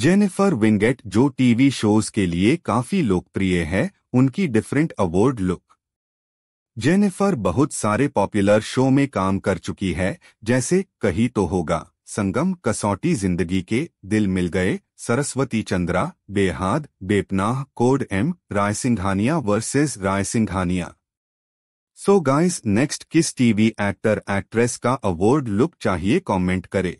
Jennifer Winget जो TV shows के लिए काफी लोकप्रिय है उनकी डिफरेंट अवार्ड लुक जेनिफर बहुत सारे पॉपुलर शो में काम कर चुकी है जैसे कही तो होगा संगम कसौटी जिंदगी के दिल मिल गए Saraswati Chandra Beyhadh Bepannah code M Rai Singhania versus Rai Singhania so guys next किस टीवी एक्टर एक्ट्रेस का अवार्ड लुक चाहिए कमेंट करें